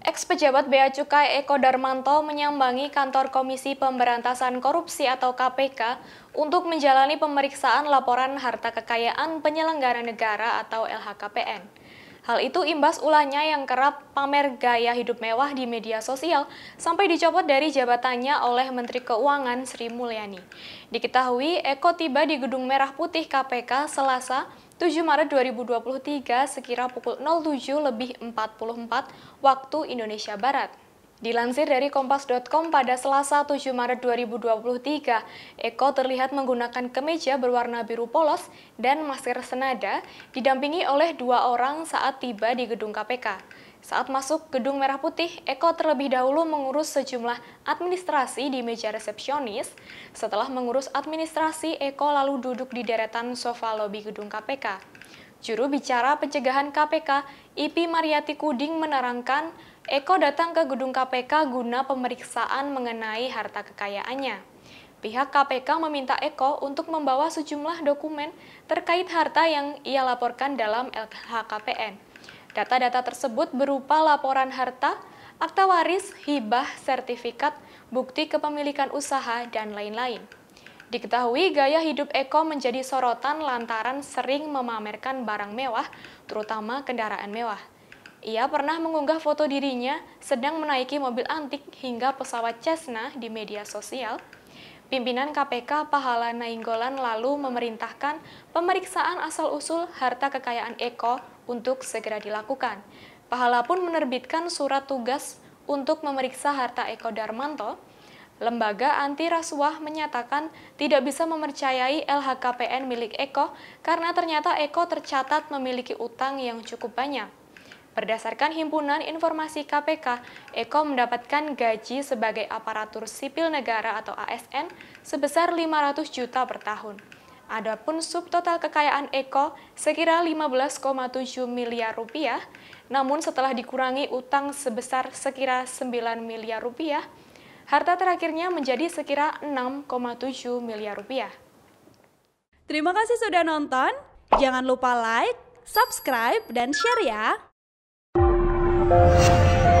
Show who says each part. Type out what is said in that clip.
Speaker 1: Ex-pejabat Bea Cukai Eko Darmanto menyambangi kantor Komisi Pemberantasan Korupsi atau KPK untuk menjalani pemeriksaan laporan harta kekayaan penyelenggara negara atau LHKPN. Hal itu imbas ulahnya yang kerap pamer gaya hidup mewah di media sosial sampai dicopot dari jabatannya oleh Menteri Keuangan Sri Mulyani. Diketahui, Eko tiba di Gedung Merah Putih KPK Selasa 7 Maret 2023 sekira pukul 07 lebih 44 waktu Indonesia Barat. Dilansir dari Kompas.com pada Selasa 7 Maret 2023, Eko terlihat menggunakan kemeja berwarna biru polos dan masker senada didampingi oleh dua orang saat tiba di gedung KPK. Saat masuk gedung Merah Putih, Eko terlebih dahulu mengurus sejumlah administrasi di meja resepsionis. Setelah mengurus administrasi, Eko lalu duduk di deretan sofa lobi gedung KPK. Juru bicara pencegahan KPK, Ipi Mariati Kuding menerangkan Eko datang ke gedung KPK guna pemeriksaan mengenai harta kekayaannya. Pihak KPK meminta Eko untuk membawa sejumlah dokumen terkait harta yang ia laporkan dalam LHKPN. Data-data tersebut berupa laporan harta, akta waris, hibah, sertifikat, bukti kepemilikan usaha, dan lain-lain. Diketahui gaya hidup Eko menjadi sorotan lantaran sering memamerkan barang mewah, terutama kendaraan mewah. Ia pernah mengunggah foto dirinya sedang menaiki mobil antik hingga pesawat Cessna di media sosial. Pimpinan KPK Pahala Nainggolan lalu memerintahkan pemeriksaan asal-usul harta kekayaan Eko untuk segera dilakukan. Pahala pun menerbitkan surat tugas untuk memeriksa harta Eko Darmanto. Lembaga anti rasuah menyatakan tidak bisa mempercayai LHKPN milik Eko karena ternyata Eko tercatat memiliki utang yang cukup banyak. Berdasarkan himpunan informasi KPK, Eko mendapatkan gaji sebagai aparatur sipil negara atau ASN sebesar 500 juta per tahun. Adapun subtotal kekayaan Eko sekira 15,7 miliar rupiah, namun setelah dikurangi utang sebesar sekira 9 miliar rupiah, harta terakhirnya menjadi sekira 6,7 miliar rupiah. Terima kasih sudah nonton, jangan lupa like, subscribe, dan share ya! そう。